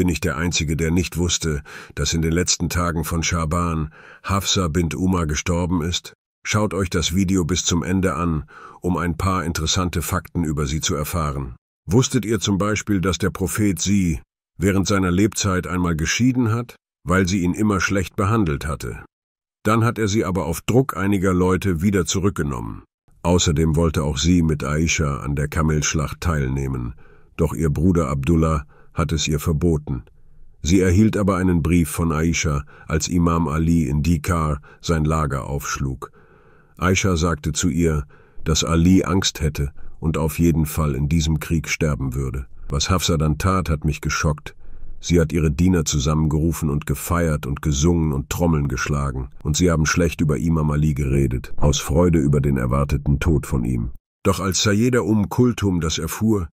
bin ich der Einzige, der nicht wusste, dass in den letzten Tagen von Schaban Hafsa bint Umar gestorben ist? Schaut euch das Video bis zum Ende an, um ein paar interessante Fakten über sie zu erfahren. Wusstet ihr zum Beispiel, dass der Prophet sie während seiner Lebzeit einmal geschieden hat, weil sie ihn immer schlecht behandelt hatte? Dann hat er sie aber auf Druck einiger Leute wieder zurückgenommen. Außerdem wollte auch sie mit Aisha an der Kamelschlacht teilnehmen, doch ihr Bruder Abdullah hat es ihr verboten. Sie erhielt aber einen Brief von Aisha, als Imam Ali in Dikar sein Lager aufschlug. Aisha sagte zu ihr, dass Ali Angst hätte und auf jeden Fall in diesem Krieg sterben würde. Was Hafsa dann tat, hat mich geschockt. Sie hat ihre Diener zusammengerufen und gefeiert und gesungen und Trommeln geschlagen, und sie haben schlecht über Imam Ali geredet, aus Freude über den erwarteten Tod von ihm. Doch als Sayeda um Kultum das erfuhr,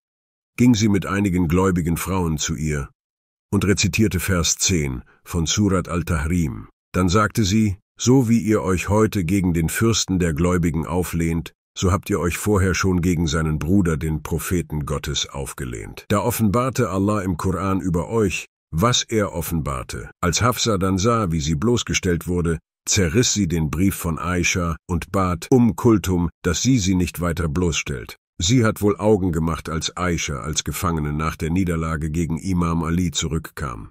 ging sie mit einigen gläubigen Frauen zu ihr und rezitierte Vers 10 von Surat al-Tahrim. Dann sagte sie, so wie ihr euch heute gegen den Fürsten der Gläubigen auflehnt, so habt ihr euch vorher schon gegen seinen Bruder, den Propheten Gottes, aufgelehnt. Da offenbarte Allah im Koran über euch, was er offenbarte. Als Hafsa dann sah, wie sie bloßgestellt wurde, zerriss sie den Brief von Aisha und bat um Kultum, dass sie sie nicht weiter bloßstellt. Sie hat wohl Augen gemacht, als Aisha als Gefangene nach der Niederlage gegen Imam Ali zurückkam.